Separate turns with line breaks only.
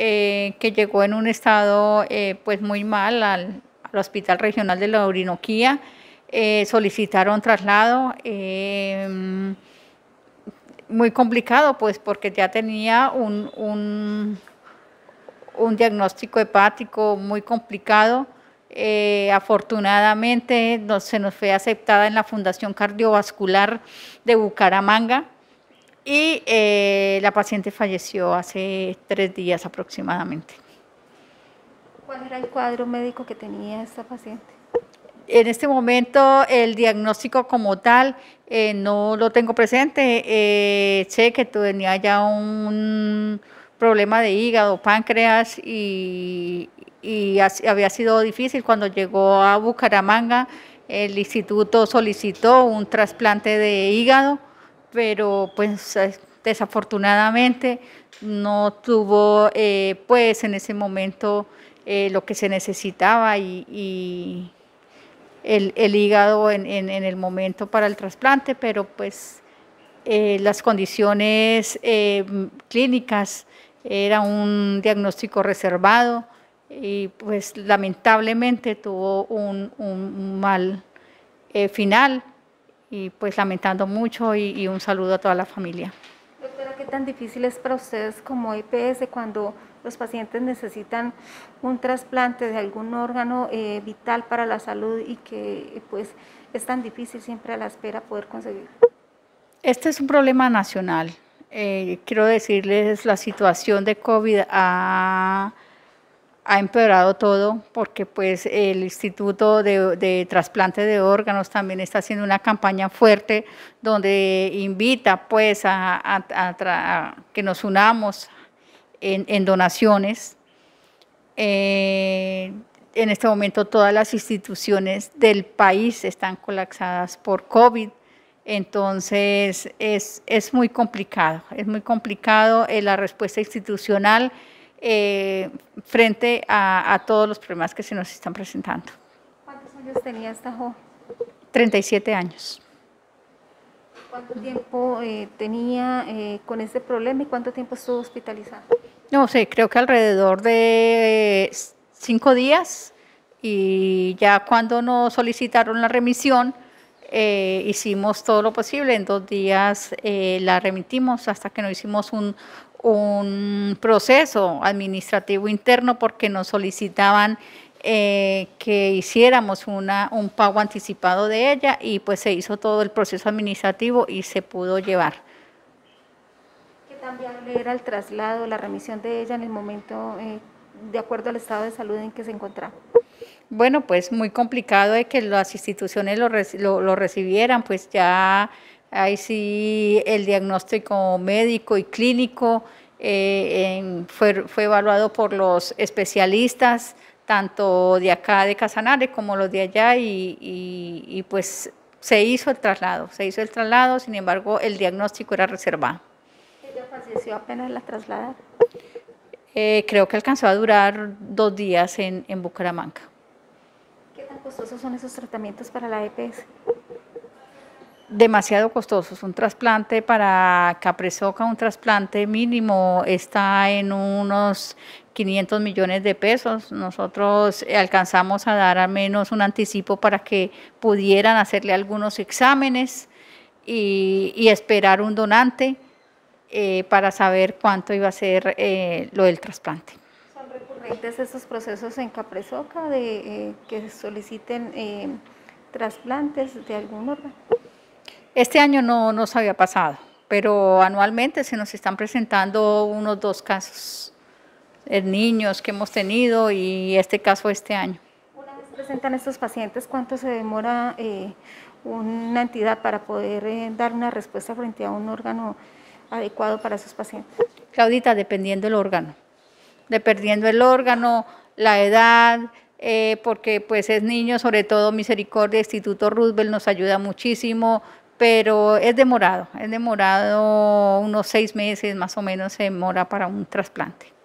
Eh, que llegó en un estado eh, pues muy mal al, Hospital Regional de la Orinoquía. Eh, solicitaron traslado em, muy complicado, pues porque ya tenía un, un, diagnóstico hepático muy complicado. afortunadamente se nos fue aceptada en la Fundación Cardiovascular de Bucaramanga y eh, la paciente falleció hace tres días aproximadamente.
¿Cuál era el cuadro médico que tenía esta paciente?
En este momento el diagnóstico como tal eh, no lo tengo presente. Eh, sé que tenía ya un problema de hígado, páncreas y, había sido difícil cuando llegó a Bucaramanga. El instituto solicitó un trasplante de hígado pero pues desafortunadamente no tuvo eh, pues en ese momento eh, lo que se necesitaba y, el, hígado en, el momento para el trasplante, pero pues eh, las condiciones clínicas era un diagnóstico reservado y pues lamentablemente tuvo un mal final, y pues lamentando mucho y, un saludo a toda la familia.
Doctora, ¿qué tan difícil es para ustedes como EPS cuando los pacientes necesitan un trasplante de algún órgano eh, vital para la salud y que pues es tan difícil siempre a la espera poder conseguir?
Este es un problema nacional. Eh, quiero decirles, la situación de COVID ha ha empeorado todo porque pues el Instituto de, Trasplante de Órganos también está haciendo una campaña fuerte donde invita pues a, que nos unamos en, donaciones. Eh, en este momento todas las instituciones del país están colapsadas por COVID, entonces es, es muy complicado, es muy complicado eh, la respuesta institucional. Eh, frente a, todos los problemas que se nos están presentando.
¿Cuántos años tenía esta joven?
37 años.
¿Cuánto tiempo eh, tenía eh, con este problema y cuánto tiempo estuvo hospitalizada?
No sé, creo que alrededor de cinco días y ya cuando nos solicitaron la remisión, eh, hicimos todo lo posible, en dos días eh, la remitimos hasta que no hicimos un, un proceso administrativo interno porque nos solicitaban eh, que hiciéramos una, un pago anticipado de ella y pues se hizo todo el proceso administrativo y se pudo llevar.
¿Qué tan era el traslado, la remisión de ella en el momento, eh, de acuerdo al estado de salud en que se encontraba?
bueno, pues muy complicado de que las instituciones lo, recibieran, pues ya ahí sí el diagnóstico médico y clínico eh, fue, fue, evaluado por los especialistas, tanto de acá de Casanare como los de allá, y, pues se hizo el traslado, se hizo el traslado, sin embargo el diagnóstico era reservado. ¿Ella falleció apenas la traslada? Eh, creo que alcanzó a durar dos días en, en Bucaramanga
costosos son esos tratamientos para la EPS?
Demasiado costosos. Un trasplante para Capresoca, un trasplante mínimo está en unos 500 millones de pesos. Nosotros alcanzamos a dar al menos un anticipo para que pudieran hacerle algunos exámenes y, esperar un donante eh, para saber cuánto iba a ser eh, lo del trasplante
estos procesos en Capresoca de eh, que soliciten eh, trasplantes de algún órgano?
Este año no nos había pasado, pero anualmente se nos están presentando unos dos casos, en niños que hemos tenido y este caso este año.
Una vez presentan estos pacientes, ¿cuánto se demora eh, una entidad para poder dar una
respuesta frente a un órgano adecuado para esos pacientes? Claudita, dependiendo del órgano de perdiendo el órgano, la edad, eh, porque pues es niño, sobre todo Misericordia, Instituto Roosevelt nos ayuda muchísimo, pero es demorado, es demorado unos seis meses más o menos se demora para un trasplante.